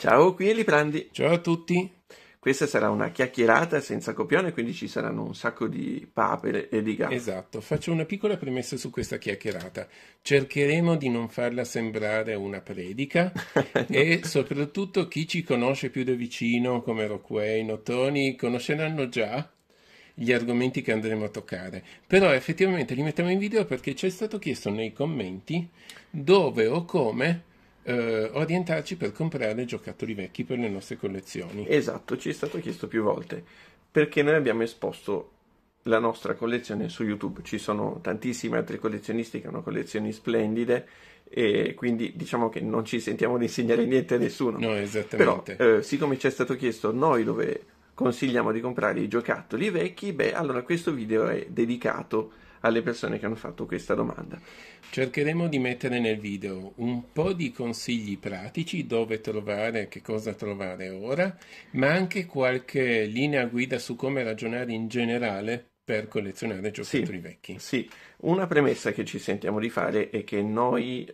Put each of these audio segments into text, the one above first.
Ciao, qui Eliprandi. Ciao a tutti. Questa sarà una chiacchierata senza copione, quindi ci saranno un sacco di papere e di gambe. Esatto, faccio una piccola premessa su questa chiacchierata. Cercheremo di non farla sembrare una predica no. e soprattutto chi ci conosce più da vicino, come Rockway, Notoni, conosceranno già gli argomenti che andremo a toccare. Però effettivamente li mettiamo in video perché ci è stato chiesto nei commenti dove o come eh, orientarci per comprare giocattoli vecchi per le nostre collezioni. Esatto, ci è stato chiesto più volte perché noi abbiamo esposto la nostra collezione su YouTube. Ci sono tantissimi altri collezionisti che hanno collezioni splendide e quindi diciamo che non ci sentiamo di insegnare niente a nessuno. No, esattamente. Però, eh, siccome ci è stato chiesto noi dove consigliamo di comprare i giocattoli vecchi, beh, allora questo video è dedicato alle persone che hanno fatto questa domanda. Cercheremo di mettere nel video un po' di consigli pratici, dove trovare, che cosa trovare ora, ma anche qualche linea guida su come ragionare in generale per collezionare giocattoli sì, vecchi. Sì, una premessa che ci sentiamo di fare è che noi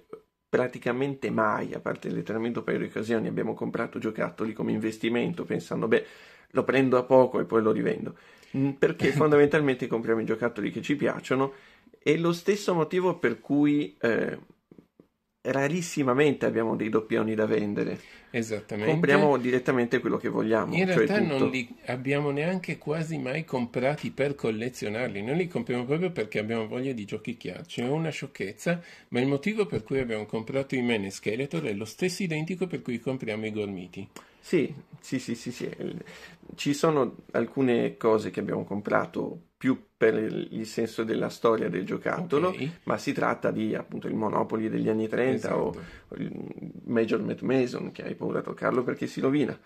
praticamente mai, a parte letteralmente per occasioni, abbiamo comprato giocattoli come investimento pensando, beh, lo prendo a poco e poi lo rivendo. Mm, perché fondamentalmente compriamo i giocattoli che ci piacciono e lo stesso motivo per cui eh, rarissimamente abbiamo dei doppioni da vendere. Esattamente. Compriamo direttamente quello che vogliamo. In cioè realtà tutto. non li abbiamo neanche quasi mai comprati per collezionarli, noi li compriamo proprio perché abbiamo voglia di giochicchiarci. È una sciocchezza, ma il motivo per cui abbiamo comprato i Men e Skeletor è lo stesso identico per cui compriamo i Gormiti. Sì, sì, sì, sì, sì. Ci sono alcune cose che abbiamo comprato più per il senso della storia del giocattolo, okay. ma si tratta di appunto il Monopoli degli anni 30 esatto. o, o il Measurement Mason che hai paura a toccarlo perché si rovina.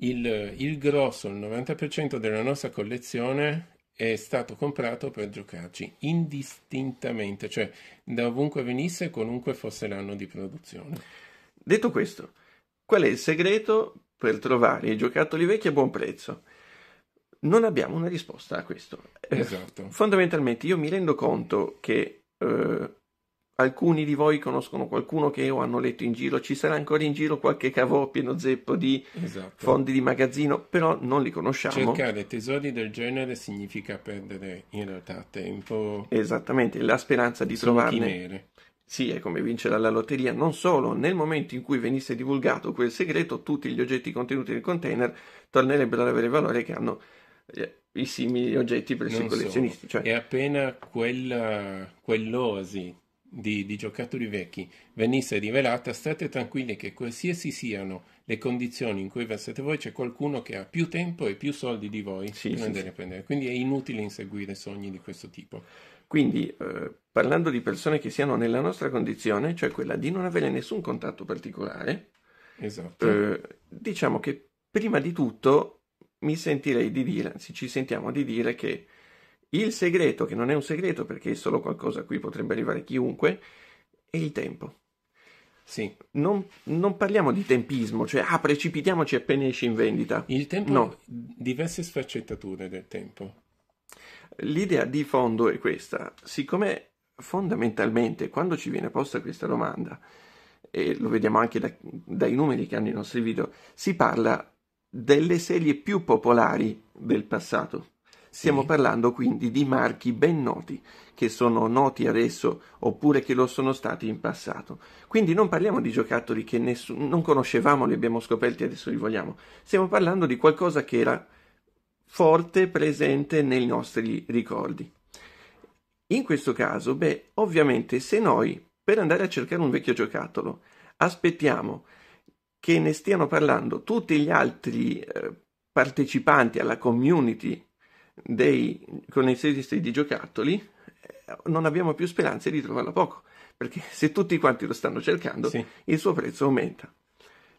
Il, il grosso, il 90% della nostra collezione è stato comprato per giocarci indistintamente, cioè da ovunque venisse, qualunque fosse l'anno di produzione. Detto questo, qual è il segreto per trovare i giocattoli vecchi a buon prezzo? Non abbiamo una risposta a questo. Esatto. Eh, fondamentalmente io mi rendo conto che eh, alcuni di voi conoscono qualcuno che o hanno letto in giro, ci sarà ancora in giro qualche cavò pieno zeppo di esatto. fondi di magazzino, però non li conosciamo. Cercare tesori del genere significa perdere in realtà tempo. Esattamente, la speranza di trovarne. Chimere. Sì, è come vincere alla lotteria. Non solo, nel momento in cui venisse divulgato quel segreto, tutti gli oggetti contenuti nel container tornerebbero ad avere il valore che hanno eh, i simili oggetti presso non i collezionisti. Cioè... E appena quella, quell'osi di, di, giocatori vecchi venisse rivelata, state tranquilli che qualsiasi siano le condizioni in cui versate voi, c'è qualcuno che ha più tempo e più soldi di voi sì, per sì, andare sì. a prendere. Quindi è inutile inseguire sogni di questo tipo. Quindi, eh, parlando di persone che siano nella nostra condizione, cioè quella di non avere nessun contatto particolare, esatto. eh, diciamo che prima di tutto mi sentirei di dire, anzi ci sentiamo di dire che il segreto, che non è un segreto perché è solo qualcosa a cui potrebbe arrivare chiunque, è il tempo. Sì. Non, non, parliamo di tempismo, cioè ah, precipitiamoci appena esci in vendita. Il tempo no. diverse sfaccettature del tempo. L'idea di fondo è questa, siccome fondamentalmente quando ci viene posta questa domanda, e lo vediamo anche da, dai numeri che hanno i nostri video, si parla delle serie più popolari del passato. Stiamo sì. parlando quindi di marchi ben noti, che sono noti adesso oppure che lo sono stati in passato. Quindi non parliamo di giocattoli che nessun, non conoscevamo, li abbiamo scoperti e adesso li vogliamo. Stiamo parlando di qualcosa che era forte presente nei nostri ricordi. In questo caso, beh, ovviamente se noi per andare a cercare un vecchio giocattolo aspettiamo che ne stiano parlando tutti gli altri eh, partecipanti alla community dei collezionisti di giocattoli, eh, non abbiamo più speranze di trovarlo poco, perché se tutti quanti lo stanno cercando, sì. il suo prezzo aumenta.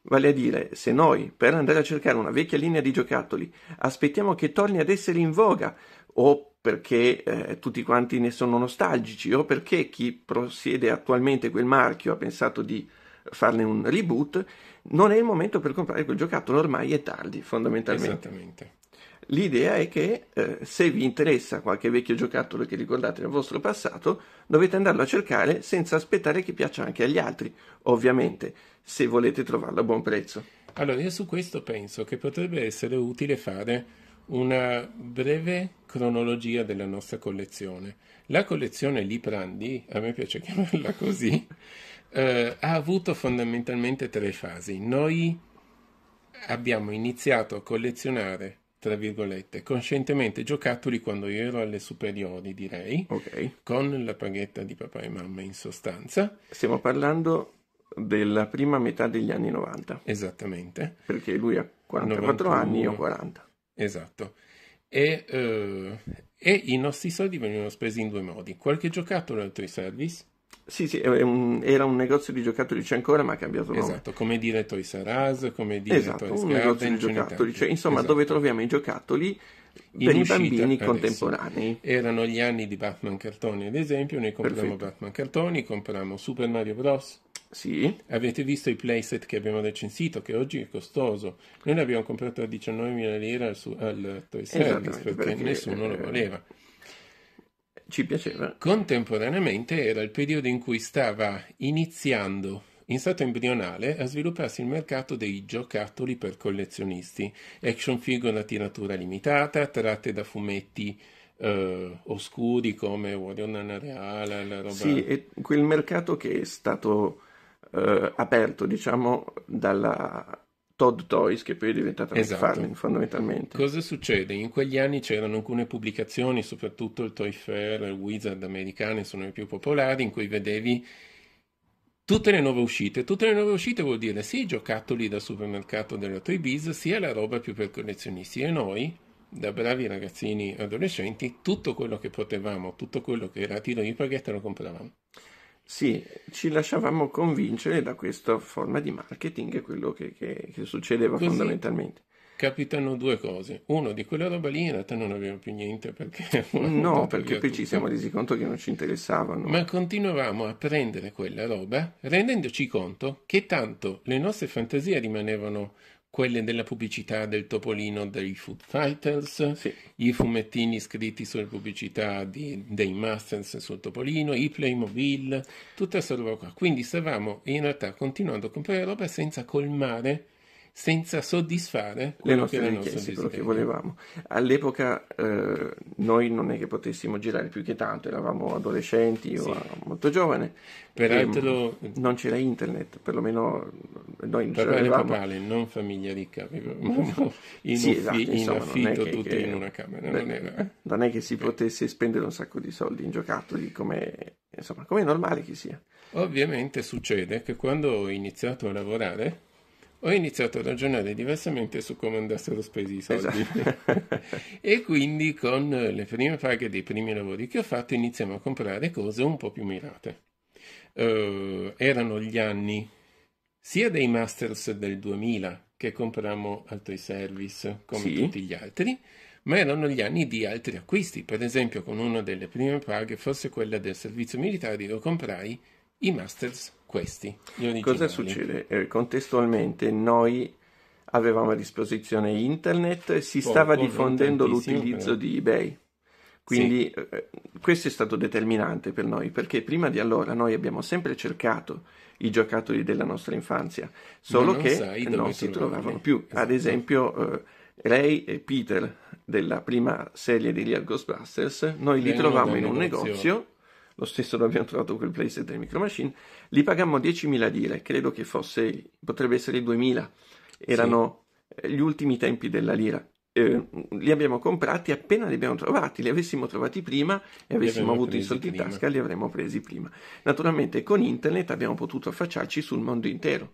Vale a dire, se noi, per andare a cercare una vecchia linea di giocattoli, aspettiamo che torni ad essere in voga, o perché eh, tutti quanti ne sono nostalgici, o perché chi possiede attualmente quel marchio ha pensato di farne un reboot, non è il momento per comprare quel giocattolo, ormai è tardi, fondamentalmente. Esattamente. L'idea è che eh, se vi interessa qualche vecchio giocattolo che ricordate nel vostro passato, dovete andarlo a cercare senza aspettare che piaccia anche agli altri, ovviamente, se volete trovarlo a buon prezzo. Allora, io su questo penso che potrebbe essere utile fare una breve cronologia della nostra collezione. La collezione Liprandi, a me piace chiamarla così, eh, ha avuto fondamentalmente tre fasi. Noi abbiamo iniziato a collezionare tra virgolette, conscientemente giocattoli quando io ero alle superiori, direi, Ok. con la paghetta di papà e mamma in sostanza. Stiamo parlando della prima metà degli anni 90. Esattamente. Perché lui ha 44 anni, io 40. Esatto. E, eh, e i nostri soldi venivano spesi in due modi, qualche giocattolo altri service, sì, sì, un, era un negozio di giocattoli, c'è ancora, ma ha cambiato nome. Esatto, come dire Toys R Us, come dire esatto, Toys un negozio di giocattoli, cioè, insomma, esatto. dove troviamo i giocattoli per i bambini adesso. contemporanei. Erano gli anni di Batman cartoni, ad esempio, noi compriamo Batman cartoni, compriamo Super Mario Bros. Sì. Avete visto i playset che abbiamo recensito, che oggi è costoso. Noi l'abbiamo comprato a 19.000 lire al, su, al Toys R perché, perché, nessuno eh, lo voleva ci piaceva. Contemporaneamente era il periodo in cui stava iniziando in stato embrionale a svilupparsi il mercato dei giocattoli per collezionisti, action figure a tiratura limitata, tratte da fumetti eh, oscuri come Warrior Nana Reale, la roba... Sì, è quel mercato che è stato eh, aperto, diciamo, dalla Todd Toys, che poi è diventata esatto. McFarlane fondamentalmente. Cosa succede? In quegli anni c'erano alcune pubblicazioni, soprattutto il Toy Fair, il Wizard americane sono le più popolari, in cui vedevi tutte le nuove uscite. Tutte le nuove uscite vuol dire sia i giocattoli da supermercato della Toy Biz, sia la roba più per collezionisti. E noi, da bravi ragazzini adolescenti, tutto quello che potevamo, tutto quello che era a tiro di paghetta lo compravamo. Sì, ci lasciavamo convincere da questa forma di marketing, è quello che, che, che succedeva Così fondamentalmente. Capitano due cose. Uno, di quella roba lì in realtà non abbiamo più niente perché... No, perché poi ci siamo resi conto che non ci interessavano. Ma continuavamo a prendere quella roba rendendoci conto che tanto le nostre fantasie rimanevano quelle della pubblicità del Topolino dei Food Fighters, sì. i fumettini scritti sulle pubblicità di, dei Masters sul Topolino, i Playmobil, tutta questa roba qua. Quindi stavamo in realtà continuando a comprare roba senza colmare senza soddisfare le nostre richieste, quello che volevamo. All'epoca eh, noi non è che potessimo girare più che tanto, eravamo adolescenti sì. o molto giovani. Peraltro ehm, non c'era internet, perlomeno noi papà eravamo... papale, non famiglia ricca, avevamo in, sì, esatto, in insomma, affitto tutti in una camera. Beh, non, era... non, è che si eh. potesse spendere un sacco di soldi in giocattoli come è normale che sia. Ovviamente succede che quando ho iniziato a lavorare ho iniziato a ragionare diversamente su come andassero spesi i soldi. Esatto. e quindi con le prime paghe dei primi lavori che ho fatto iniziamo a comprare cose un po' più mirate. Uh, erano gli anni sia dei Masters del 2000 che compriamo altri service come sì. tutti gli altri, ma erano gli anni di altri acquisti. Per esempio, con una delle prime paghe, forse quella del servizio militare, io comprai i Masters questi. Cosa succede? Eh, contestualmente noi avevamo a disposizione internet, si Poco, stava diffondendo l'utilizzo però. di eBay. Quindi sì. eh, questo è stato determinante per noi, perché prima di allora noi abbiamo sempre cercato i giocattoli della nostra infanzia, solo che non si trovavano più. Esatto. Ad esempio eh, Ray e Peter della prima serie di Real Ghostbusters, noi li trovavamo in un negozio lo stesso lo abbiamo trovato quel playset del Micro Machine, li pagammo 10.000 lire, credo che fosse, potrebbe essere 2.000, erano sì. Eh, gli ultimi tempi della lira. Eh, li abbiamo comprati appena li abbiamo trovati, li avessimo trovati prima e avessimo avuto i soldi in tasca, li avremmo presi prima. Naturalmente con internet abbiamo potuto affacciarci sul mondo intero.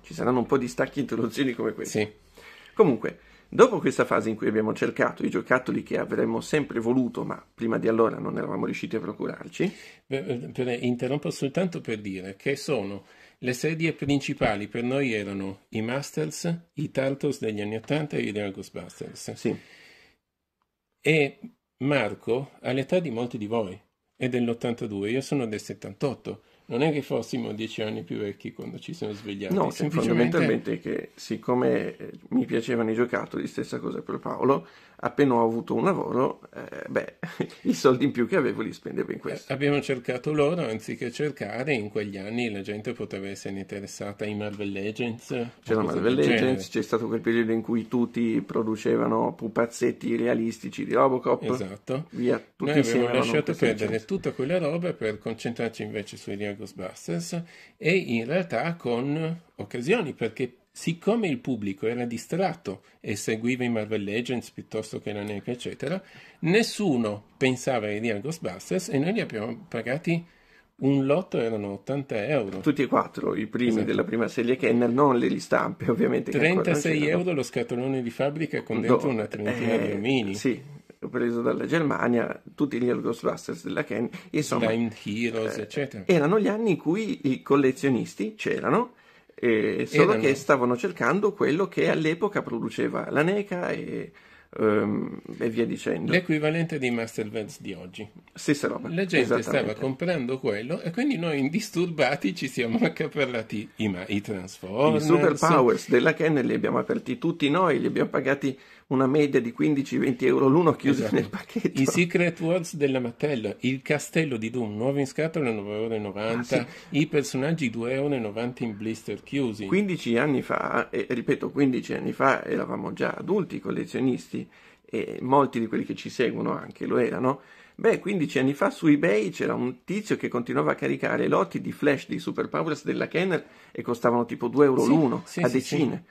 Ci saranno un po' di stacchi e introduzioni come queste. Sì. Comunque, Dopo questa fase in cui abbiamo cercato i giocattoli che avremmo sempre voluto, ma prima di allora non eravamo riusciti a procurarci. Eh, interrompo soltanto per dire che sono le serie principali per noi erano i Masters, i Tartos degli anni 80 e i Real Ghostbusters. Sì. E Marco all'età di molti di voi, è dell'82, io sono del 78 non è che fossimo dieci anni più vecchi quando ci siamo svegliati. No, semplicemente... fondamentalmente che siccome eh, mi piacevano i giocattoli, stessa cosa per Paolo, appena ho avuto un lavoro, eh, beh, i soldi in più che avevo li spendevo in eh, questo. Abbiamo cercato loro anziché cercare, in quegli anni la gente poteva essere interessata ai Marvel Legends. C'era Marvel Legends, c'è stato quel periodo in cui tutti producevano pupazzetti realistici di Robocop. Esatto. Via, tutti Noi abbiamo lasciato perdere tutta quella roba per concentrarci invece sui Real Ghostbusters e in realtà con occasioni perché siccome il pubblico era distratto e seguiva i Marvel Legends piuttosto che la NECA, eccetera, nessuno pensava di dire Ghostbusters e noi li abbiamo pagati un lotto erano 80 euro. Tutti e quattro, i primi esatto. della prima serie Kenner, non le ristampe ovviamente. 36 euro lo scatolone di fabbrica con dentro no, una trentina eh, di omini. Sì, preso dalla Germania, tutti gli Ghostbusters della Kenner, insomma... Heroes, eh, eccetera. Erano gli anni in cui i collezionisti c'erano e solo che stavano cercando quello che all'epoca produceva la NECA e, um, e via dicendo. L'equivalente di Masterverse di oggi. Stessa roba. La gente stava comprando quello e quindi noi indisturbati ci siamo accaparrati i, i Transformers. I Super Powers della Kennedy li abbiamo aperti tutti noi, li abbiamo pagati una media di 15-20 euro l'uno chiuso esatto. nel pacchetto. I Secret Words della Mattello, il castello di Doom, nuovo in scatola 9,90 euro, ah, sì. i personaggi 2,90 euro in blister chiusi. 15 anni fa, e eh, ripeto 15 anni fa eravamo già adulti collezionisti e molti di quelli che ci seguono anche lo erano. Beh, 15 anni fa su eBay c'era un tizio che continuava a caricare lotti di flash di Super Powers della Kenner e costavano tipo 2 euro sì, l'uno, sì, a sì, decine.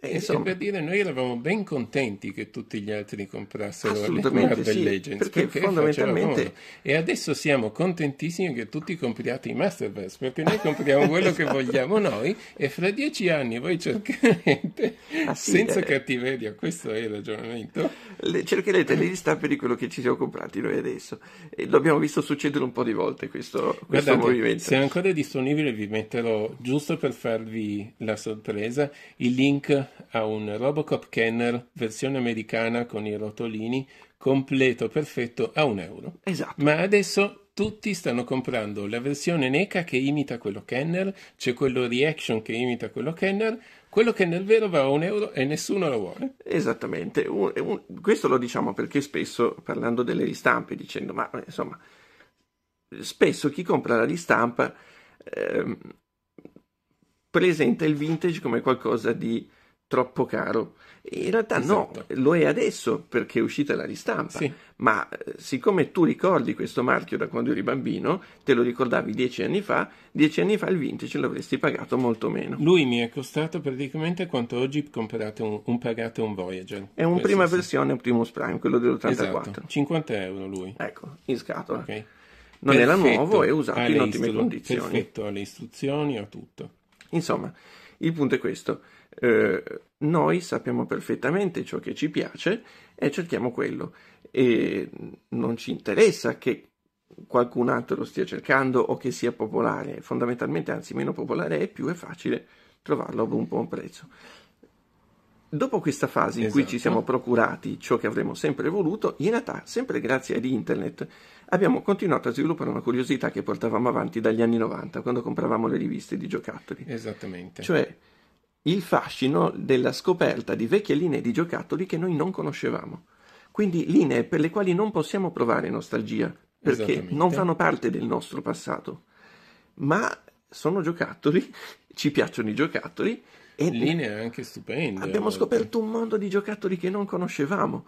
E, insomma, e per dire, noi eravamo ben contenti che tutti gli altri comprassero le Marvel sì, Legends perché, perché fondamentalmente... e adesso siamo contentissimi che tutti compriate i Masterverse perché noi compriamo quello esatto. che vogliamo noi e fra dieci anni voi cercherete ah, sì, senza eh, cattiveria questo è il ragionamento le, cercherete le ristampe di quello che ci siamo comprati noi adesso e l'abbiamo visto succedere un po' di volte questo, questo Guardate, movimento se è ancora disponibile vi metterò giusto per farvi la sorpresa il link ha un Robocop Kenner versione americana con i rotolini completo perfetto a un euro. Esatto. Ma adesso tutti stanno comprando la versione NECA che imita quello Kenner, c'è quello Reaction che imita quello Kenner, quello che nel vero va a un euro e nessuno lo vuole. Esattamente, un, un, questo lo diciamo perché spesso parlando delle ristampe, dicendo ma eh, insomma, spesso chi compra la ristampa eh, presenta il vintage come qualcosa di troppo caro. In realtà esatto. no, lo è adesso perché è uscita la ristampa, sì. ma eh, siccome tu ricordi questo marchio da quando eri bambino, te lo ricordavi dieci anni fa, dieci anni fa il vintage l'avresti pagato molto meno. Lui mi è costato praticamente quanto oggi comprate un, un pagate un Voyager. È un prima sì. versione un primo Prime, quello dell'84. Esatto. 50 euro lui. Ecco, in scatola. Okay. Non perfetto, era nuovo, è usato in ottime istru- condizioni. Perfetto, alle istruzioni, a tutto. Insomma, il punto è questo eh, noi sappiamo perfettamente ciò che ci piace e cerchiamo quello e non ci interessa che qualcun altro lo stia cercando o che sia popolare, fondamentalmente anzi meno popolare è più è facile trovarlo ad un buon prezzo. Dopo questa fase in esatto. cui ci esatto. siamo procurati ciò che avremmo sempre voluto, in realtà, sempre grazie ad internet, abbiamo continuato a sviluppare una curiosità che portavamo avanti dagli anni 90, quando compravamo le riviste di giocattoli. Esattamente. Cioè, il fascino della scoperta di vecchie linee di giocattoli che noi non conoscevamo. Quindi linee per le quali non possiamo provare nostalgia, perché non fanno parte del nostro passato, ma sono giocattoli, ci piacciono i giocattoli. E linee anche stupende. Abbiamo scoperto un mondo di giocattoli che non conoscevamo.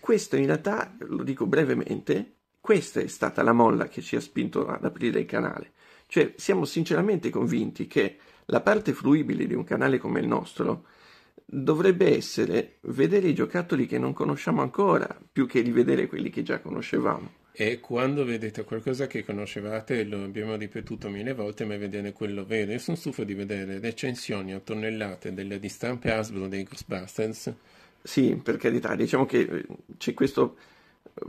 Questo in realtà, lo dico brevemente, questa è stata la molla che ci ha spinto ad aprire il canale. Cioè siamo sinceramente convinti che la parte fruibile di un canale come il nostro dovrebbe essere vedere i giocattoli che non conosciamo ancora, più che rivedere quelli che già conoscevamo. E quando vedete qualcosa che conoscevate, lo abbiamo ripetuto mille volte, ma vedere quello vero. Io sono stufo di vedere recensioni a tonnellate delle distampe stampe Hasbro dei Ghostbusters. Sì, per carità, diciamo che eh, c'è questo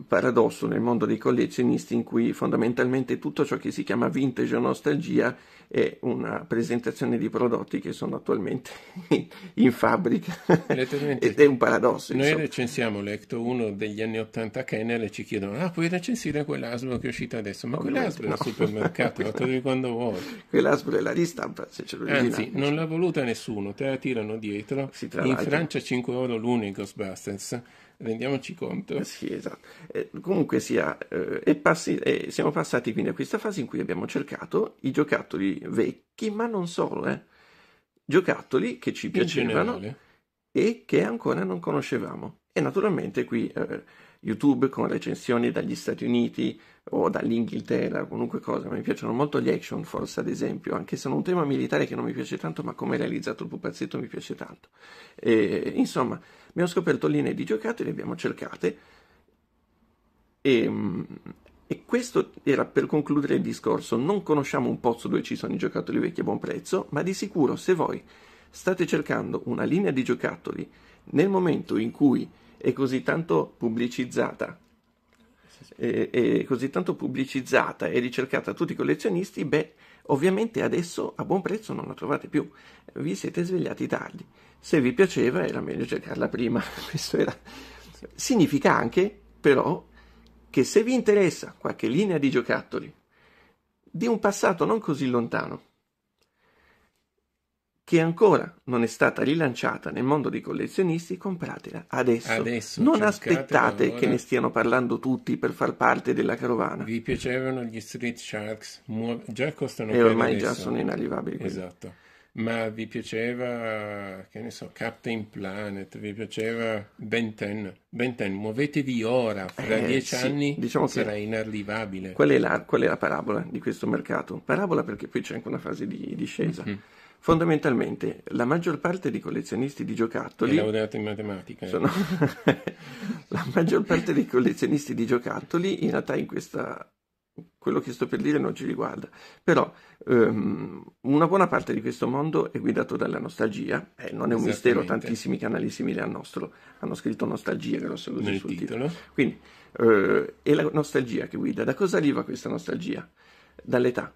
paradosso nel mondo dei collezionisti in cui fondamentalmente tutto ciò che si chiama vintage o nostalgia è una presentazione di prodotti che sono attualmente in fabbrica ed è un paradosso. Noi insomma. recensiamo l'Ecto 1 degli anni 80 Kennel e ci chiedono ah puoi recensire quell'asbro che è uscita adesso ma quell'asbro è no. al supermercato la trovi quando vuoi. Quell'asbro è la ristampa se ce lo Anzi non l'ha voluta nessuno te la tirano dietro in Francia 5 euro l'unico Ghostbusters rendiamoci conto. Eh sì, esatto. Eh, comunque sia, eh, passi, eh, siamo passati quindi a questa fase in cui abbiamo cercato i giocattoli vecchi, ma non solo, eh. giocattoli che ci piacevano e che ancora non conoscevamo. E naturalmente qui eh, YouTube con recensioni dagli Stati Uniti, o dall'Inghilterra, qualunque cosa, mi piacciono molto gli action force ad esempio, anche se sono un tema militare che non mi piace tanto, ma come è realizzato il pupazzetto mi piace tanto. E, insomma, abbiamo scoperto linee di giocato le abbiamo cercate e, e questo era per concludere il discorso, non conosciamo un pozzo dove ci sono i giocattoli vecchi a buon prezzo, ma di sicuro se voi state cercando una linea di giocattoli nel momento in cui è così tanto pubblicizzata e, eh, così tanto pubblicizzata e ricercata a tutti i collezionisti, beh, ovviamente adesso a buon prezzo non la trovate più, vi siete svegliati tardi. Se vi piaceva era meglio cercarla prima, questo era. Significa anche, però, che se vi interessa qualche linea di giocattoli di un passato non così lontano, che ancora non è stata rilanciata nel mondo dei collezionisti, compratela adesso. adesso non aspettate allora. che ne stiano parlando tutti per far parte della carovana. Vi piacevano gli Street Sharks? già costano E ormai adesso. già sono inarrivabili. Quelli. Esatto. Ma vi piaceva, che ne so, Captain Planet, vi piaceva Ben 10? Ben 10, muovetevi ora, fra eh, dieci sì. anni diciamo sarà inarrivabile. Qual è, la, qual è, la, parabola di questo mercato? Parabola perché poi c'è anche una fase di discesa. Mm-hmm Fondamentalmente, la maggior parte dei collezionisti di giocattoli. È in matematica. Eh. Sono... la maggior parte dei collezionisti di giocattoli, in realtà, in questa. Quello che sto per dire non ci riguarda, però um, una buona parte di questo mondo è guidato dalla nostalgia, eh, non è un mistero, tantissimi canali simili al nostro hanno scritto nostalgia, grosso così Nel sul titolo. titolo. Quindi uh, è la nostalgia che guida. Da cosa arriva questa nostalgia? Dall'età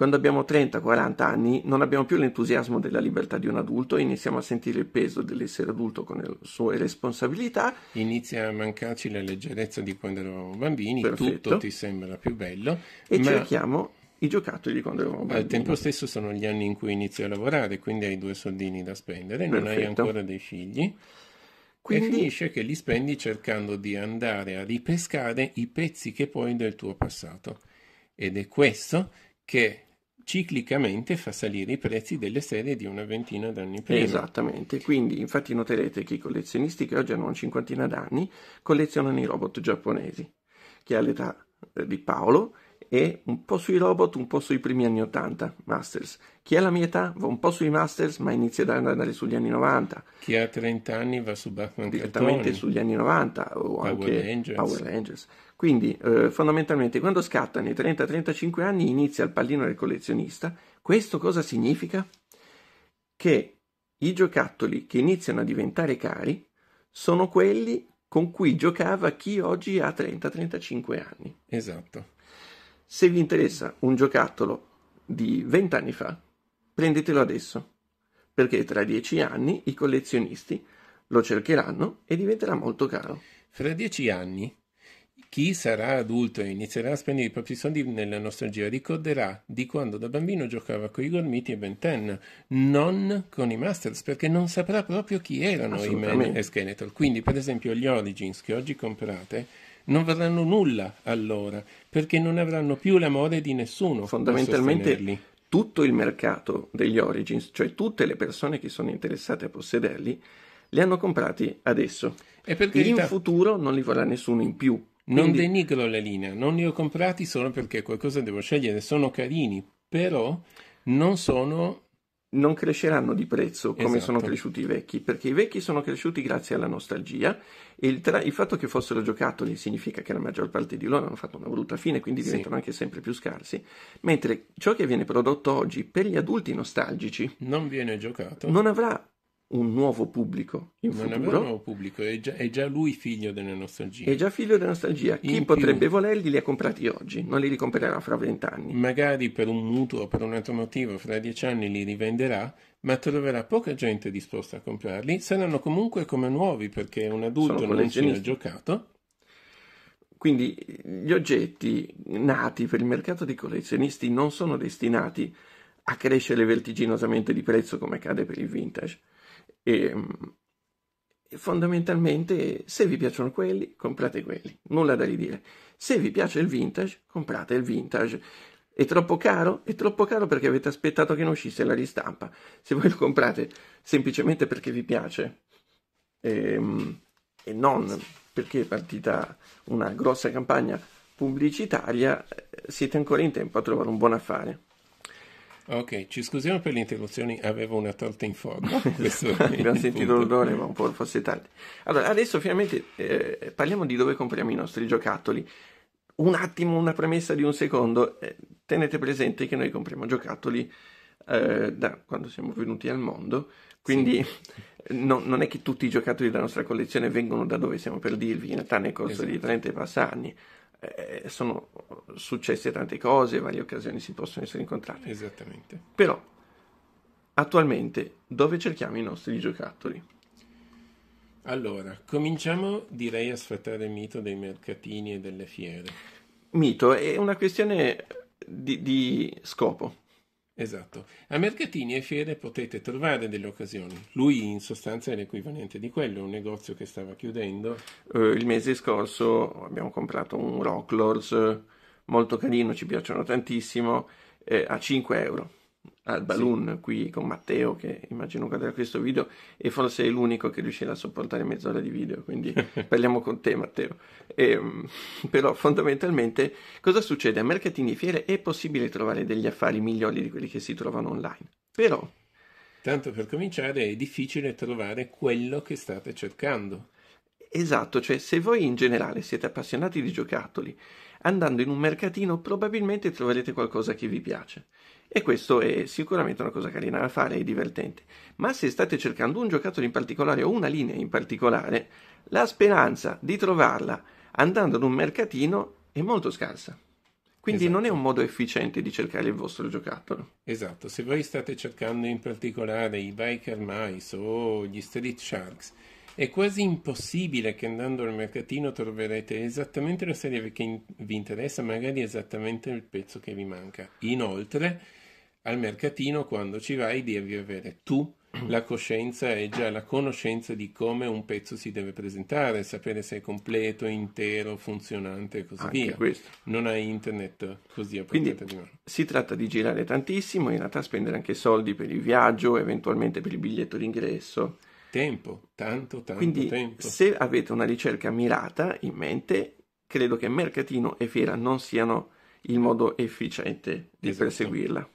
quando abbiamo 30-40 anni non abbiamo più l'entusiasmo della libertà di un adulto, iniziamo a sentire il peso dell'essere adulto con le sue responsabilità. Inizia a mancarci la leggerezza di quando eravamo bambini, Perfetto. tutto ti sembra più bello. E ma... cerchiamo i giocattoli di quando eravamo bambini. Al tempo stesso sono gli anni in cui inizi a lavorare, quindi hai due soldini da spendere, Perfetto. non hai ancora dei figli. Quindi... E finisce che li spendi cercando di andare a ripescare i pezzi che puoi del tuo passato. Ed è questo che ciclicamente fa salire i prezzi delle serie di una ventina d'anni prima. Esattamente, quindi infatti noterete che i collezionisti che oggi hanno una cinquantina d'anni collezionano i robot giapponesi, che all'età eh, di Paolo e un po' sui robot, un po' sui primi anni 80, Masters. Chi ha la mia età va un po' sui Masters, ma inizia ad andare sugli anni 90. Chi ha 30 anni va su Batman Direttamente Cartoni. sugli anni 90 o Power anche Rangers. Power Rangers. Quindi, eh, fondamentalmente, quando scattano i 30-35 anni inizia il pallino del collezionista. Questo cosa significa? Che i giocattoli che iniziano a diventare cari sono quelli con cui giocava chi oggi ha 30-35 anni. Esatto. Se vi interessa un giocattolo di 20 anni fa, prendetelo adesso, perché tra 10 anni i collezionisti lo cercheranno e diventerà molto caro. Fra 10 anni chi sarà adulto e inizierà a spendere i propri soldi nella nostalgia ricorderà di quando da bambino giocava con i gormiti e Ben Ten, non con i Masters, perché non saprà proprio chi erano i Man e Skeletor. Quindi, per esempio, gli Origins che oggi comprate non varranno nulla allora, perché non avranno più l'amore di nessuno. Fondamentalmente tutto il mercato degli Origins, cioè tutte le persone che sono interessate a possederli, li hanno comprati adesso. E perché in futuro non li vorrà nessuno in più. Quindi... Non denigro la linea, non li ho comprati solo perché qualcosa devo scegliere, sono carini, però non sono non cresceranno di prezzo come esatto. sono cresciuti i vecchi, perché i vecchi sono cresciuti grazie alla nostalgia e il, tra- il, fatto che fossero giocattoli significa che la maggior parte di loro hanno fatto una brutta fine, quindi diventano sì. anche sempre più scarsi, mentre ciò che viene prodotto oggi per gli adulti nostalgici non viene giocato. Non avrà un nuovo pubblico in non futuro. un nuovo pubblico, è già, è già, lui figlio della nostalgia. È già figlio della nostalgia. Chi in potrebbe più, volerli li ha comprati oggi, non li ricomprerà fra vent'anni. Magari per un mutuo, per un altro motivo, fra dieci anni li rivenderà, ma troverà poca gente disposta a comprarli. Saranno comunque come nuovi perché un adulto non ci ha giocato. Quindi gli oggetti nati per il mercato dei collezionisti non sono destinati a crescere vertiginosamente di prezzo come accade per il vintage e, ehm, e fondamentalmente se vi piacciono quelli, comprate quelli, nulla da ridire. Se vi piace il vintage, comprate il vintage. È troppo caro? È troppo caro perché avete aspettato che ne uscisse la ristampa. Se voi lo comprate semplicemente perché vi piace e, ehm, e non perché è partita una grossa campagna pubblicitaria, eh, siete ancora in tempo a trovare un buon affare. Ok, ci scusiamo per le interruzioni, avevo una torta in forno. Abbiamo sentito l'odore, ma un po' forse tanti. Allora, adesso finalmente eh, parliamo di dove compriamo i nostri giocattoli. Un attimo, una premessa di un secondo. Eh, tenete presente che noi compriamo giocattoli eh, da quando siamo venuti al mondo, quindi sì. no, non è che tutti i giocattoli della nostra collezione vengono da dove siamo per dirvi, in realtà nel corso esatto. di 30 e passa anni eh, sono successe tante cose, varie occasioni si possono essere incontrate. Esattamente. Però attualmente dove cerchiamo i nostri giocattoli? Allora, cominciamo direi a sfatare il mito dei mercatini e delle fiere. Mito è una questione di, di scopo. Esatto. A mercatini e fiere potete trovare delle occasioni. Lui in sostanza è l'equivalente di quello, un negozio che stava chiudendo. Uh, il mese scorso abbiamo comprato un Rocklors eh, molto carino, ci piacciono tantissimo, eh, a 5 euro al balloon sì. qui con Matteo che immagino guarderà questo video e forse è l'unico che riuscirà a sopportare mezz'ora di video, quindi parliamo con te Matteo. E, ehm, però fondamentalmente cosa succede? A mercatini e fiere è possibile trovare degli affari migliori di quelli che si trovano online, però... Tanto per cominciare è difficile trovare quello che state cercando. Esatto, cioè se voi in generale siete appassionati di giocattoli, andando in un mercatino probabilmente troverete qualcosa che vi piace. E questo è sicuramente una cosa carina da fare e divertente. Ma se state cercando un giocattolo in particolare o una linea in particolare, la speranza di trovarla andando ad un mercatino è molto scarsa. Quindi esatto. non è esatto. un modo efficiente di cercare il vostro giocattolo. Esatto, se voi state cercando in particolare i biker mice o gli street sharks, è quasi impossibile che andando al mercatino troverete esattamente la serie che vi interessa, magari esattamente il pezzo che vi manca. Inoltre, al mercatino quando ci vai devi avere tu la coscienza e già la conoscenza di come un pezzo si deve presentare, sapere se è completo, intero, funzionante e così Anche via. Questo. Non hai internet così a portata di mano. Si tratta di girare tantissimo, in realtà spendere anche soldi per il viaggio, eventualmente per il biglietto d'ingresso. Tempo, tanto, tanto Quindi, tempo. Se avete una ricerca mirata in mente, credo che mercatino e fiera non siano il modo efficiente di esatto. perseguirla.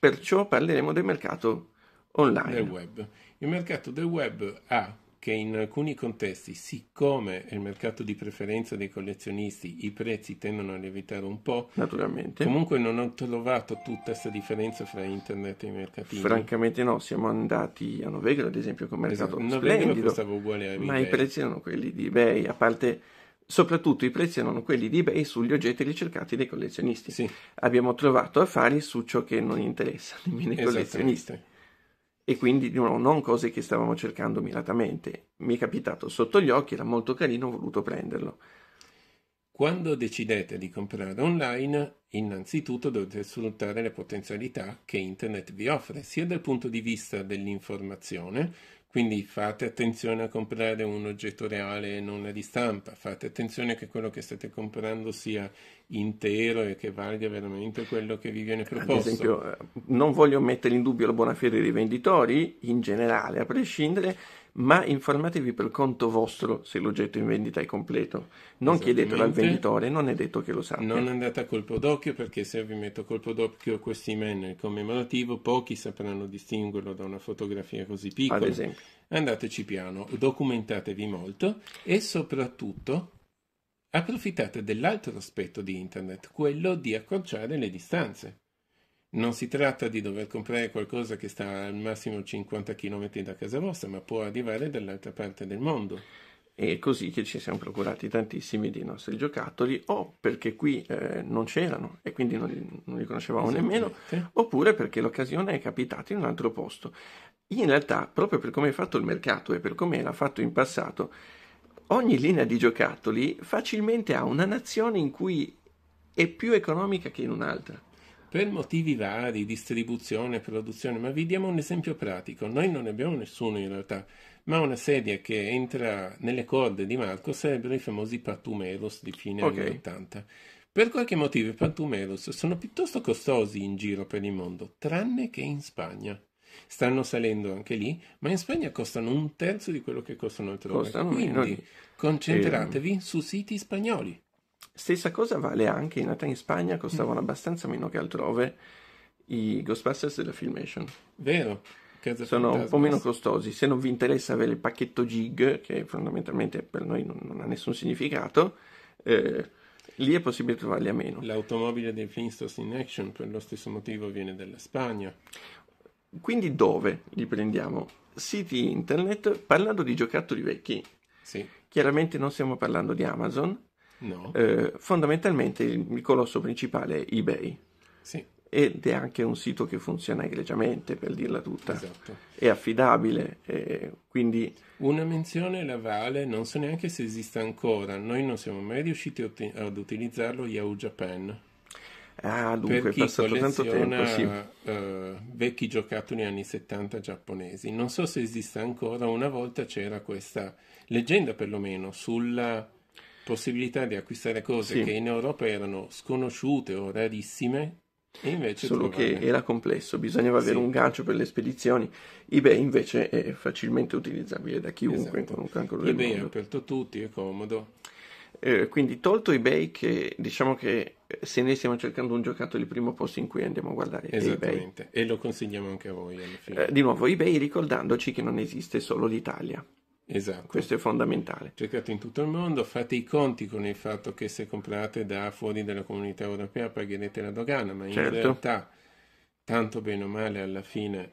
Perciò parleremo del mercato online. Del web. Il mercato del web ha che in alcuni contesti, siccome è il mercato di preferenza dei collezionisti, i prezzi tendono a lievitare un po'. Naturalmente. Comunque non ho trovato tutta questa differenza fra internet e i mercatini. Francamente no, siamo andati a Novegro ad esempio con un mercato esatto. splendido. Novegro uguale a eBay. Ma i prezzi erano quelli di eBay, a parte soprattutto i prezzi erano quelli di eBay sugli oggetti ricercati dai collezionisti. Sì. Abbiamo trovato affari su ciò che non interessa nemmeno ai collezionisti. E quindi no, non cose che stavamo cercando miratamente. Mi è capitato sotto gli occhi, era molto carino, ho voluto prenderlo. Quando decidete di comprare online, innanzitutto dovete sfruttare le potenzialità che Internet vi offre, sia dal punto di vista dell'informazione, quindi fate attenzione a comprare un oggetto reale e non la ristampa. fate attenzione che quello che state comprando sia intero e che valga veramente quello che vi viene proposto. Ad esempio, eh, non voglio mettere in dubbio la buona fede dei venditori in generale, a prescindere, ma informatevi per conto vostro se l'oggetto in vendita è completo. Non chiedetelo al venditore, non è detto che lo sappia. Non andate a colpo d'occhio perché se vi metto a colpo d'occhio questi menu commemorativo, pochi sapranno distinguerlo da una fotografia così piccola. Ad esempio. Andateci piano, documentatevi molto e soprattutto approfittate dell'altro aspetto di internet, quello di accorciare le distanze. Non si tratta di dover comprare qualcosa che sta al massimo 50 km da casa vostra, ma può arrivare dall'altra parte del mondo. È così che ci siamo procurati tantissimi dei nostri giocattoli, o perché qui eh, non c'erano e quindi non li, non li conoscevamo nemmeno, oppure perché l'occasione è capitata in un altro posto. In realtà, proprio per come è fatto il mercato e per come era fatto in passato, ogni linea di giocattoli facilmente ha una nazione in cui è più economica che in un'altra per motivi vari, distribuzione, produzione, ma vi diamo un esempio pratico. Noi non ne abbiamo nessuno in realtà, ma una sedia che entra nelle corde di Marco sarebbero i famosi Patumeros di fine okay. anni 80. Per qualche motivo i Patumeros sono piuttosto costosi in giro per il mondo, tranne che in Spagna. Stanno salendo anche lì, ma in Spagna costano un terzo di quello che costano altrove. Costano Quindi meno. Eh. concentratevi ehm. su siti spagnoli. Stessa cosa vale anche in realtà in Spagna, costavano mm. abbastanza meno che altrove i Ghostbusters della Filmation. Vero. Sono un po' meno costosi. Se non vi interessa avere il pacchetto gig, che fondamentalmente per noi non, non ha nessun significato, eh, lì è possibile trovarli a meno. L'automobile dei Flintstones in Action per lo stesso motivo viene dalla Spagna. Quindi dove li prendiamo? Siti internet, parlando di giocattoli vecchi. Sì. Chiaramente non stiamo parlando di Amazon, No. Eh, fondamentalmente il, il, colosso principale è eBay. Sì. Ed è anche un sito che funziona egregiamente, per dirla tutta. Esatto. È affidabile, eh, quindi... Una menzione la vale, non so neanche se esista ancora. Noi non siamo mai riusciti ut- ad utilizzarlo Yahoo Japan. Ah, dunque, per è passato tanto tempo, sì. uh, vecchi giocattoli anni 70 giapponesi. Non so se esista ancora, una volta c'era questa leggenda perlomeno sulla possibilità di acquistare cose sì. che in Europa erano sconosciute o rarissime. E invece Solo trovare... che era complesso, bisognava avere un gancio per le spedizioni. eBay invece è facilmente utilizzabile da chiunque esatto. in qualunque angolo del eBay mondo. eBay è aperto a tutti, è comodo. Eh, quindi tolto eBay che diciamo che eh, se noi stiamo cercando un giocattolo il primo posto in cui andiamo a guardare Esattamente. eBay. e lo consigliamo anche a voi. Eh, di nuovo eBay ricordandoci che non esiste solo l'Italia. Esatto. Questo è fondamentale. Cercate in tutto il mondo, fate i conti con il fatto che se comprate da fuori dalla comunità europea pagherete la dogana, ma in certo. realtà tanto bene o male alla fine...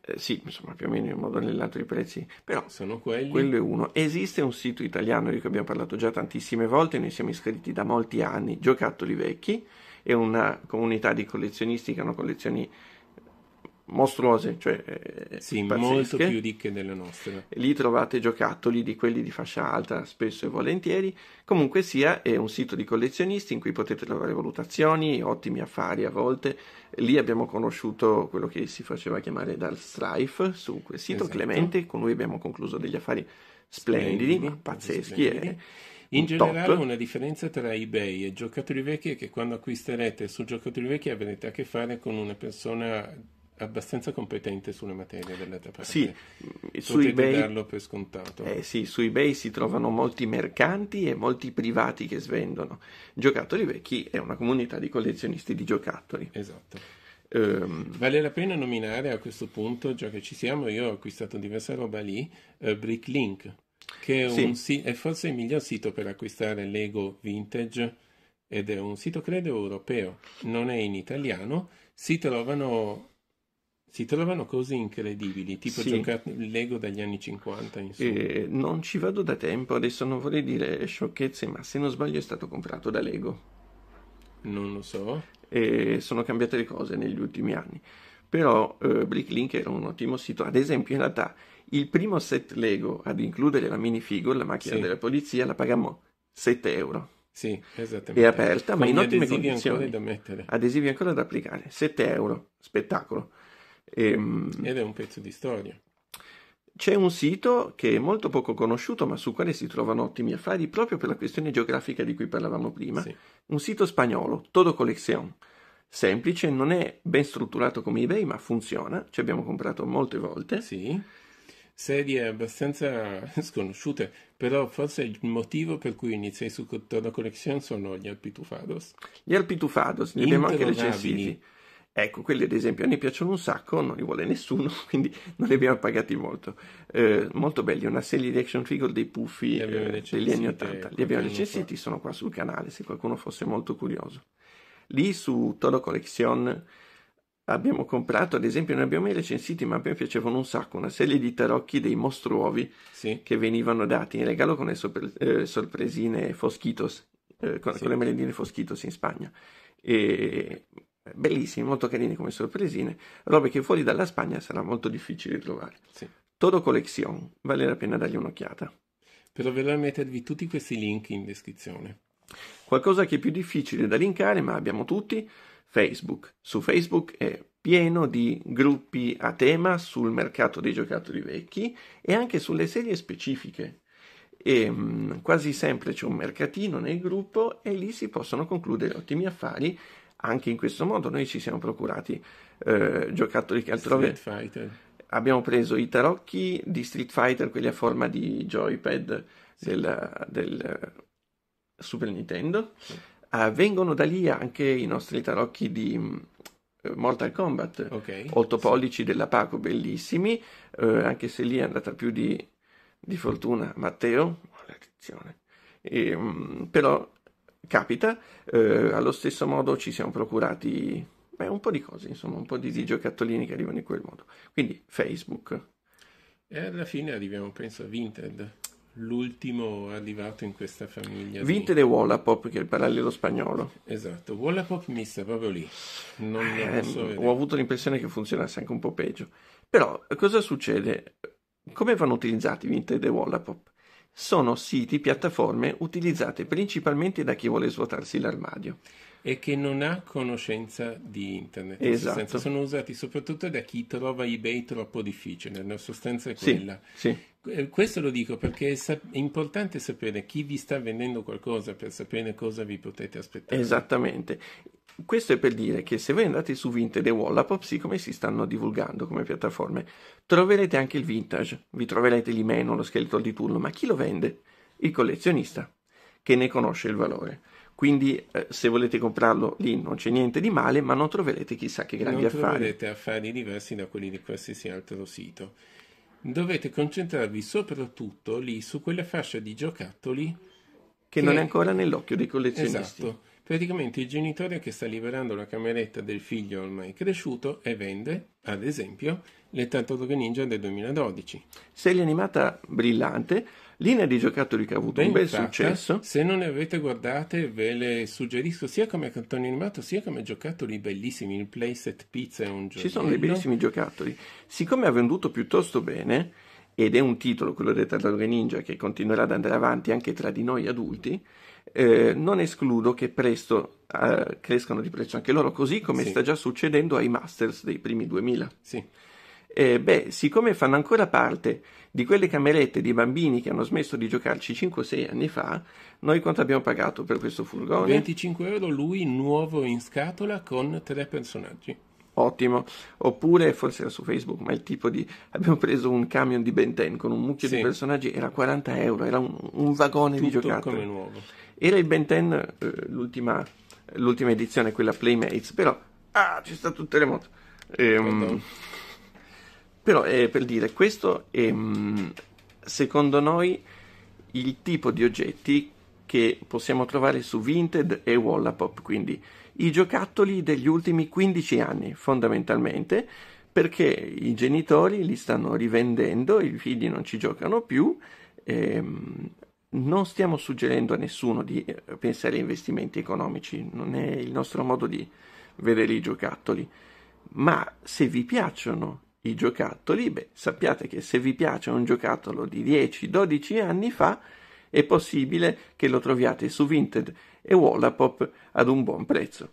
Eh, sì, insomma, più o meno in modo nell'altro i prezzi, però sono quelli. Quello è uno. Esiste un sito italiano di cui abbiamo parlato già tantissime volte, noi siamo iscritti da molti anni, Giocattoli Vecchi, è una comunità di collezionisti che hanno collezioni mostruose, cioè eh, sì, molto più ricche delle nostre. Lì trovate giocattoli di quelli di fascia alta spesso e volentieri. Comunque sia, è un sito di collezionisti in cui potete trovare valutazioni, ottimi affari a volte. Lì abbiamo conosciuto quello che si faceva chiamare dal Strife su quel sito, esatto. Clemente, con lui abbiamo concluso degli affari splendidi, splendidi pazzeschi. Splendidi. E, eh. in un generale top. una differenza tra eBay e giocatori vecchi è che quando acquisterete su giocatori vecchi avrete a che fare con una persona abbastanza competente sulle materie delle tapparelle. Sì, Potete su eBay, darlo per scontato. Eh sì, su eBay si trovano molti mercanti e molti privati che svendono. Giocattoli Vecchi è una comunità di collezionisti di giocattoli. Esatto. Um, vale la pena nominare a questo punto, già che ci siamo, io ho acquistato diversa roba lì, uh, Bricklink, che è, sì. si- è forse il miglior sito per acquistare Lego vintage ed è un sito credo europeo, non è in italiano, si trovano si trovano cose incredibili, tipo sì. giocare Lego dagli anni 50. Eh, non ci vado da tempo, adesso non vorrei dire sciocchezze, ma se non sbaglio è stato comprato da Lego. Non lo so. E sono cambiate le cose negli ultimi anni. Però eh, Bricklink era un ottimo sito. Ad esempio, in realtà, il primo set Lego ad includere la minifigure, la macchina sì. della polizia, la pagammo 7 euro. Sì, esattamente. È aperta, ma in ottime condizioni. adesivi Ancora da mettere. Adesivi ancora da applicare. 7 euro. Spettacolo. E, ehm, Ed è un pezzo di storia. C'è un sito che è molto poco conosciuto, ma sul quale si trovano ottimi affari proprio per la questione geografica di cui parlavamo prima. Sì. Un sito spagnolo, Todo Colección. Semplice, non è ben strutturato come eBay, ma funziona. Ci abbiamo comprato molte volte. Sì. Serie abbastanza sconosciute, però forse il motivo per cui iniziai su Todo Colección sono gli Alpitufados. Gli Alpitufados, li abbiamo anche recensiti Ecco, quelli ad esempio a noi piacciono un sacco, non li vuole nessuno, quindi non li abbiamo pagati molto. Eh, molto belli, una serie di action figure dei Puffi eh, degli anni 80. Li abbiamo recensiti, sono qua sul canale, se qualcuno fosse molto curioso. Lì su Todo Collection abbiamo comprato, ad esempio, non abbiamo mai recensiti, ma a me piacevano un sacco, una serie di tarocchi dei mostruovi sì. che venivano dati in regalo con le sopre- eh, sorpresine Foschitos, eh, con, sì. con le merendine Foschitos in Spagna. E bellissimi, molto carini come sorpresine, robe che fuori dalla Spagna sarà molto difficile trovare. Sì. Todo Collection, vale la pena dargli un'occhiata. Proverò a mettervi tutti questi link in descrizione. Qualcosa che è più difficile da linkare, ma abbiamo tutti, Facebook. Su Facebook è pieno di gruppi a tema sul mercato dei giocattoli vecchi e anche sulle serie specifiche. E, mh, mm, quasi sempre c'è un mercatino nel gruppo e lì si possono concludere ottimi affari anche in questo modo noi ci siamo procurati eh, giocattoli che altrove... Street Fighter. Abbiamo preso i tarocchi di Street Fighter, quelli a forma di joypad sì. del, del, Super Nintendo. Sì. Uh, vengono da lì anche i nostri tarocchi di... Eh, Mortal Kombat, okay. 8 pollici della Paco, bellissimi, eh, anche se lì è andata più di, di fortuna Matteo, maledizione. E, um, però capita, eh, allo stesso modo ci siamo procurati beh, un po' di cose, insomma, un po' di, di giocattolini che arrivano in quel modo. Quindi Facebook. E alla fine arriviamo, penso, a Vinted, l'ultimo arrivato in questa famiglia. Vinted di... e Wallapop, che è il parallelo spagnolo. Esatto, Wallapop mi sta proprio lì. Eh, ho avuto l'impressione che funzionasse anche un po' peggio. Però cosa succede? Come vanno utilizzati Vinted e Wallapop? sono siti, piattaforme utilizzate principalmente da chi vuole svuotarsi l'armadio. E che non ha conoscenza di internet. Esatto. In sono usati soprattutto da chi trova eBay troppo difficile, la sostanza è quella. Sì, sì. Eh, questo lo dico perché è importante sapere chi vi sta vendendo qualcosa per sapere cosa vi potete aspettare. Esattamente. Questo è per dire che se voi andate su Vinted e Wallapop, siccome si stanno divulgando come piattaforme, troverete anche il vintage, vi troverete lì meno lo scheletro di turno, ma chi lo vende? Il collezionista, che ne conosce il valore. Quindi eh, se volete comprarlo lì non c'è niente di male, ma non troverete chissà che grandi affari. Non troverete affari. affari diversi da quelli di qualsiasi altro sito. Dovete concentrarvi soprattutto lì su quella fascia di giocattoli che, che non è ancora nell'occhio dei collezionisti. Esatto Praticamente il genitore che sta liberando la cameretta del figlio ormai cresciuto e vende, ad esempio, le Tartarughe Ninja del 2012. Serie animata brillante, linea di giocattoli che ha avuto ben un bel fatta. successo. Se non le avete guardate ve le suggerisco sia come cartone animato sia come giocattoli bellissimi, il playset pizza è un gioco. Ci sono dei bellissimi giocattoli. Siccome ha venduto piuttosto bene, ed è un titolo, quello delle Tartarughe Ninja, che continuerà ad andare avanti anche tra di noi adulti, eh, non escludo che presto eh, crescano di prezzo anche loro, così come sì. sta già succedendo ai Masters dei primi 2000. Sì. Eh, beh, siccome fanno ancora parte di quelle camerette di bambini che hanno smesso di giocarci 5-6 anni fa, noi quanto abbiamo pagato per questo furgone? 25 euro lui nuovo in scatola con tre personaggi ottimo. Oppure, forse era su Facebook, ma il tipo di... abbiamo preso un camion di Ben 10 con un mucchio sì. di personaggi, era 40 euro, era un, un vagone Tutto di giocattoli. come nuovo. Era il Ben 10, eh, l'ultima, l'ultima, edizione, quella Playmates, però... Ah, ci sta tutto il remoto. Ehm, però eh, per dire, questo è, ehm, secondo noi, il tipo di oggetti che possiamo trovare su Vinted e Wallapop, quindi i giocattoli degli ultimi 15 anni, fondamentalmente, perché i genitori li stanno rivendendo, i figli non ci giocano più. Ehm, non stiamo suggerendo a nessuno di eh, pensare a investimenti economici, non è il nostro modo di vedere i giocattoli, ma se vi piacciono i giocattoli, beh, sappiate che se vi piace un giocattolo di 10-12 anni fa, è possibile che lo troviate su Vinted e Wallapop ad un buon prezzo.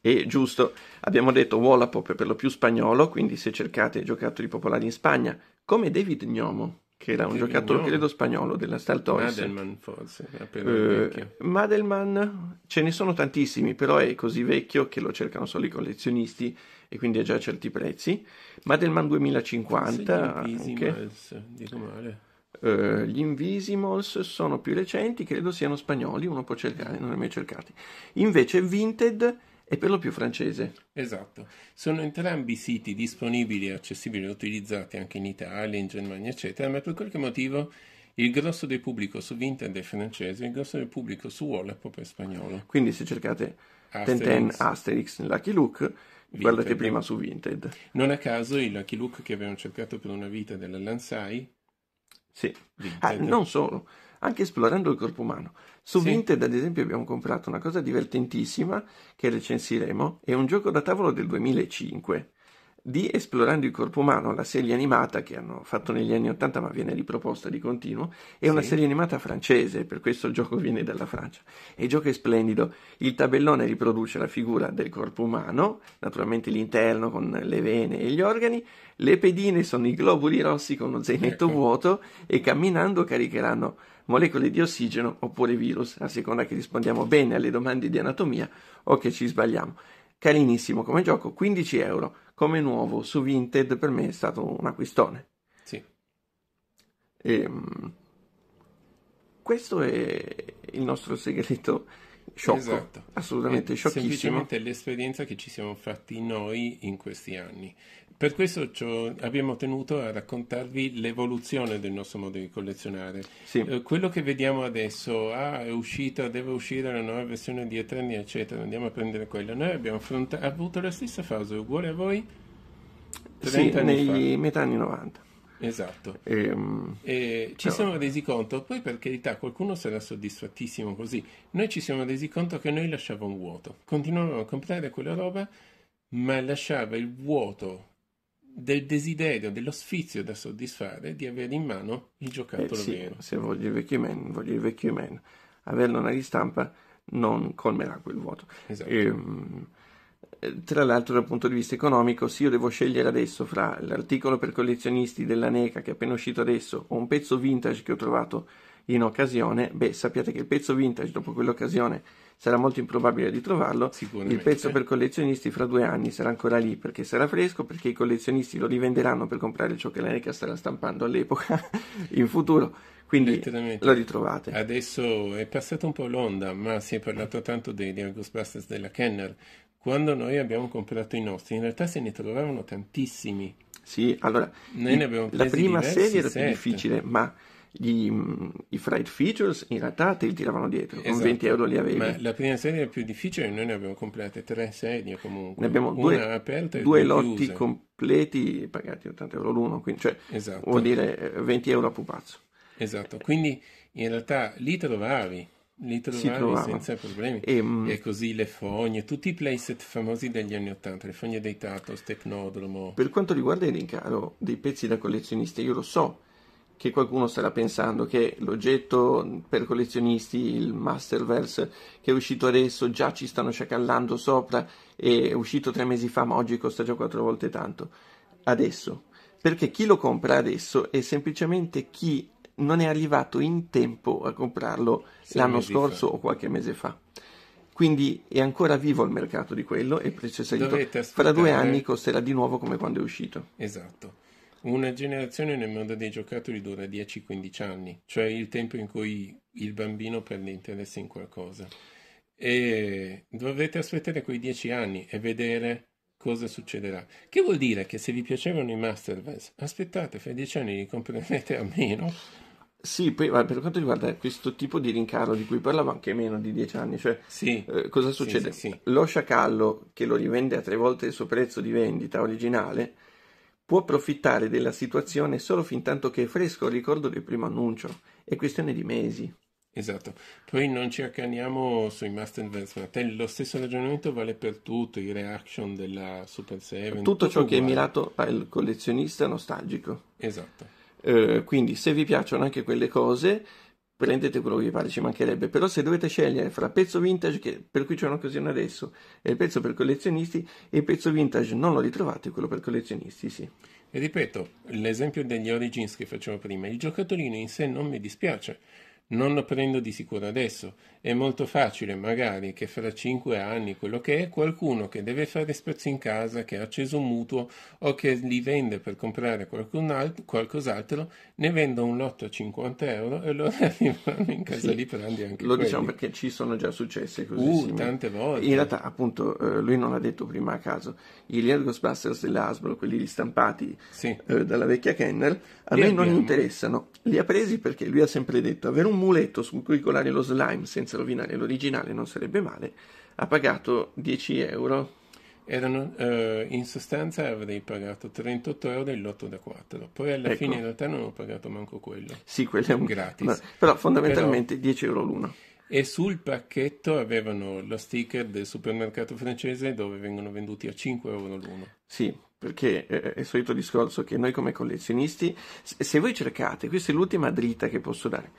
E giusto, abbiamo detto Wallapop per lo più spagnolo, quindi se cercate giocattoli popolari in Spagna, come David Gnomo, che era un David giocattolo Gnomo. credo spagnolo della Staltoise. Madelman forse, appena uh, vecchio. Madelman ce ne sono tantissimi, però è così vecchio che lo cercano solo i collezionisti e quindi ha già certi prezzi. Madelman 2050 anche. Males, dico male. Eh, gli Invisimals sono più recenti, credo siano spagnoli, uno può cercare, non li ho mai cercati. Invece Vinted è per lo più francese. Esatto, sono entrambi siti disponibili, accessibili e utilizzati anche in Italia, in Germania, eccetera, ma per qualche motivo il grosso del pubblico su Vinted è francese, il grosso del pubblico su Wall è spagnolo. Quindi se cercate Asterix. Tenten Asterix Lucky Luke, guardate prima su Vinted. Non a caso il Lucky Look che avevano cercato per una vita della Lansai sì, ah, eh, non solo, anche esplorando il corpo umano. Su sì. Vinted, ad esempio, abbiamo comprato una cosa divertentissima che recensiremo, è un gioco da tavolo del 2005 di Esplorando il corpo umano, la serie animata che hanno fatto negli anni Ottanta ma viene riproposta di continuo, è sì. una serie animata francese, per questo il gioco viene dalla Francia. E il gioco è splendido, il tabellone riproduce la figura del corpo umano, naturalmente l'interno con le vene e gli organi, le pedine sono i globuli rossi con lo zainetto eh, eh. vuoto e camminando caricheranno molecole di ossigeno oppure virus, a seconda che rispondiamo bene alle domande di anatomia o che ci sbagliamo. Carinissimo come gioco, 15 euro come nuovo su Vinted per me è stato un acquistone. Sì. E, ehm, questo è il nostro segreto sciocco, esatto. assolutamente è sciocchissimo. Semplicemente l'esperienza che ci siamo fatti noi in questi anni. Per questo abbiamo tenuto a raccontarvi l'evoluzione del nostro modo di collezionare. Sì. Eh, quello che vediamo adesso, ah, è uscita, deve uscire la nuova versione di Eterni, eccetera, andiamo a prendere quella. Noi abbiamo affronta- avuto la stessa fase, uguale a voi, sì, nei metà anni 90. Esatto. E, um, e ci però... siamo resi conto, poi per carità qualcuno sarà soddisfattissimo così, noi ci siamo resi conto che noi lasciavamo un vuoto, continuavamo a comprare quella roba ma lasciava il vuoto del desiderio, dello sfizio da soddisfare di avere in mano il giocattolo eh sì, vero. Se voglio il vecchio man, voglio il vecchio man. Averlo nella ristampa non colmerà quel vuoto. Esatto. Ehm, tra l'altro dal punto di vista economico, se io devo scegliere adesso fra l'articolo per collezionisti della NECA che è appena uscito adesso o un pezzo vintage che ho trovato in occasione, beh sappiate che il pezzo vintage dopo quell'occasione sarà molto improbabile di trovarlo. Il pezzo per collezionisti fra due anni sarà ancora lì perché sarà fresco, perché i collezionisti lo rivenderanno per comprare ciò che la NECA starà stampando all'epoca in futuro. Quindi lo ritrovate. Adesso è passata un po' l'onda, ma si è parlato tanto degli Ghostbusters della Kenner. Quando noi abbiamo comprato i nostri, in realtà se ne trovavano tantissimi. Sì, allora noi ne abbiamo presi la prima serie era più difficile, ma gli, i fried features in realtà te li tiravano dietro, esatto. con 20 euro li avevi. Ma la prima serie è più difficile, noi ne abbiamo complete tre serie comunque. Ne abbiamo due, due, due lotti chiuse. completi pagati 80 euro l'uno, quindi cioè, esatto. vuol dire 20 eh, euro a pupazzo. Esatto, quindi in realtà li trovavi, li trovavi senza problemi. E, mm, e, così le fogne, tutti i playset famosi degli anni 80 le fogne dei Tatos, Tecnodromo. Per quanto riguarda il rincaro dei pezzi da collezionista, io lo so che qualcuno starà pensando che l'oggetto per collezionisti, il Masterverse, che è uscito adesso, già ci stanno sciacallando sopra, è uscito tre mesi fa, ma oggi costa già quattro volte tanto. Adesso. Perché chi lo compra adesso è semplicemente chi non è arrivato in tempo a comprarlo Sei l'anno scorso fa. o qualche mese fa. Quindi è ancora vivo il mercato di quello e il prezzo è salito. Fra due anni costerà di nuovo come quando è uscito. Esatto. Una generazione nel mondo dei giocattoli dura 10-15 anni, cioè il tempo in cui il bambino prende interesse in qualcosa. E dovrete aspettare quei 10 anni e vedere cosa succederà. Che vuol dire che se vi piacevano i Masterverse, aspettate, fra 10 anni li comprerete a meno. Sì, poi per quanto riguarda questo tipo di rincaro di cui parlavo anche meno di 10 anni, cioè sì, eh, cosa succede? Sì, sì, Lo sciacallo che lo rivende a tre volte il suo prezzo di vendita originale Può approfittare della situazione solo fin tanto che è fresco il ricordo del primo annuncio, è questione di mesi. Esatto, poi non ci accaniamo sui Master and Martelli, lo stesso ragionamento vale per tutto, i reaction della Super 7. Tutto, tutto ciò uguale. che è mirato al collezionista nostalgico. Esatto. Eh, quindi se vi piacciono anche quelle cose, prendete quello che vi pare, ci mancherebbe, però se dovete scegliere fra pezzo vintage, che, per cui c'è un'occasione adesso, e il pezzo per collezionisti, e il pezzo vintage non lo ritrovate, quello per collezionisti sì. E ripeto, l'esempio degli Origins che facevo prima, il giocattolino in sé non mi dispiace, non lo prendo di sicuro adesso. È molto facile, magari, che fra cinque anni, quello che è, qualcuno che deve fare spazio in casa, che ha acceso un mutuo o che li vende per comprare alt- qualcos'altro, ne venda un lotto a 50 euro e loro arrivano in casa sì, li prendi anche Lo diciamo quelli. diciamo perché ci sono già successe così. Uh, tante volte. In realtà, appunto, eh, lui non l'ha detto prima a caso. I Real Ghostbusters della Hasbro, quelli ristampati sì. eh, dalla vecchia Kennel, a li me abbiamo. non interessano. Li ha presi perché lui ha sempre detto avere un un muletto su cui colare lo slime senza rovinare l'originale non sarebbe male, ha pagato 10 euro. Erano, eh, in sostanza avrei pagato 38 euro il lotto da 4, poi alla ecco. fine in realtà non ho pagato manco quello. Sì, quello è un gratis. Ma, però fondamentalmente però... 10 euro l'uno e sul pacchetto avevano lo sticker del supermercato francese dove vengono venduti a 5 euro l'uno. Sì, perché eh, è il solito discorso che noi come collezionisti, se voi cercate, questa è l'ultima dritta che posso dare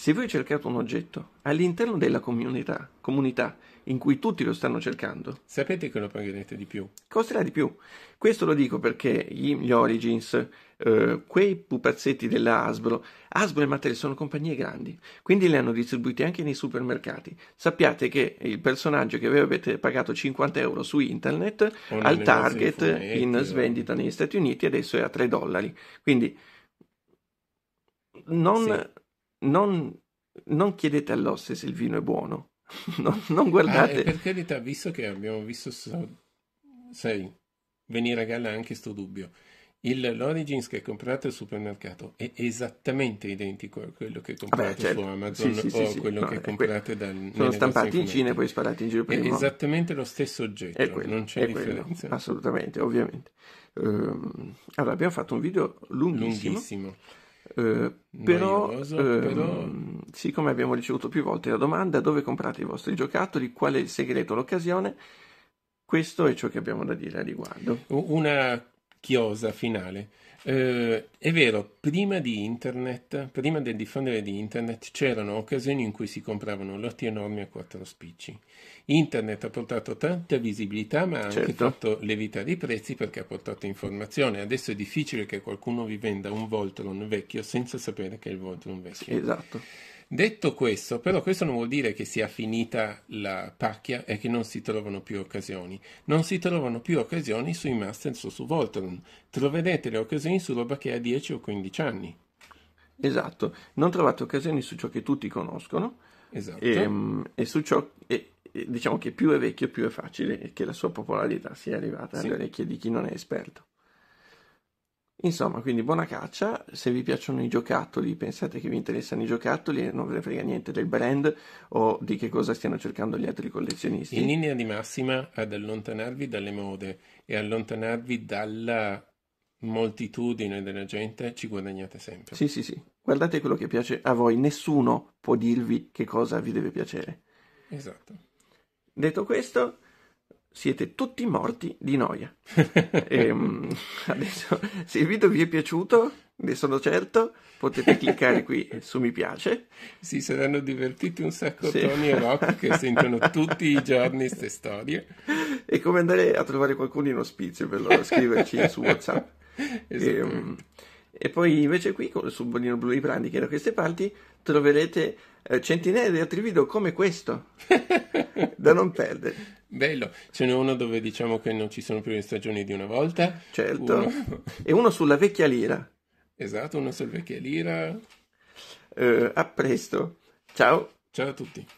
se voi cercate un oggetto all'interno della comunità, comunità in cui tutti lo stanno cercando, sapete che lo pagherete di più. Costerà di più. Questo lo dico perché gli, gli Origins, eh, quei pupazzetti della Hasbro, Hasbro e Mattel sono compagnie grandi, quindi li hanno distribuiti anche nei supermercati. Sappiate che il personaggio che voi avete pagato 50 euro su internet al Target in svendita o... negli Stati Uniti adesso è a 3 dollari. Quindi non, non, non chiedete all'osse se il vino è buono. non, non, guardate. Ah, per carità, visto che abbiamo visto, so, sai, venire a galla anche sto dubbio. Il, l'Origins che comprate al supermercato è esattamente identico a quello che comprate Beh, certo. su Amazon sì, sì, o sì, quello no, che eh, comprate que- dal Sono stampati in Cina e poi sparati in giro per è il mondo. È esattamente lo stesso oggetto, quello, non c'è differenza. Quello, assolutamente, ovviamente. Um, allora, abbiamo fatto un video lunghissimo. lunghissimo eh, però, Noioso, ehm, però, siccome abbiamo ricevuto più volte la domanda dove comprate i vostri giocattoli, qual è il segreto, l'occasione, questo è ciò che abbiamo da dire a riguardo. Una chiosa finale. Eh, è vero, prima di internet, prima del diffondere di internet, c'erano occasioni in cui si compravano lotti enormi a quattro spicci. Internet ha portato tanta visibilità, ma ha certo. anche fatto levitare i prezzi perché ha portato informazione. Adesso è difficile che qualcuno vi venda un Voltron vecchio senza sapere che è il Voltron vecchio. Esatto. Detto questo, però, questo non vuol dire che sia finita la pacchia e che non si trovano più occasioni. Non si trovano più occasioni sui Masters o su Voltron. Troverete le occasioni su roba che ha 10 o 15 anni. Esatto, non trovate occasioni su ciò che tutti conoscono esatto. Ehm, e, e, ciò, e, eh, diciamo che più è vecchio più è facile che la sua popolarità sia arrivata sì. alle orecchie di chi non è esperto. Insomma, quindi buona caccia, se vi piacciono i giocattoli, pensate che vi interessano i giocattoli e non ve ne frega niente del brand o di che cosa stiano cercando gli altri collezionisti. In linea di massima ad allontanarvi dalle mode e allontanarvi dalla moltitudine della gente ci guadagnate sempre. Sì, sì, sì. Guardate quello che piace a voi, nessuno può dirvi che cosa vi deve piacere. Esatto. Detto questo, siete tutti morti di noia. e, ehm, adesso, se il video vi è piaciuto, ne sono certo, potete cliccare qui su mi piace. Si saranno divertiti un sacco sì. Tony e Rock che sentono tutti i giorni queste storie. E come andare a trovare qualcuno in ospizio per loro, scriverci su WhatsApp. E, um, ehm, e, poi invece qui sul bollino blu di Brandi, che da queste parti, troverete eh, centinaia di altri video come questo. da non perdere. Bello, ce n'è uno dove diciamo che non ci sono più le stagioni di una volta. Certo, uno... e uno sulla vecchia lira. Esatto, uno sulla vecchia lira. Uh, a presto, ciao. Ciao a tutti.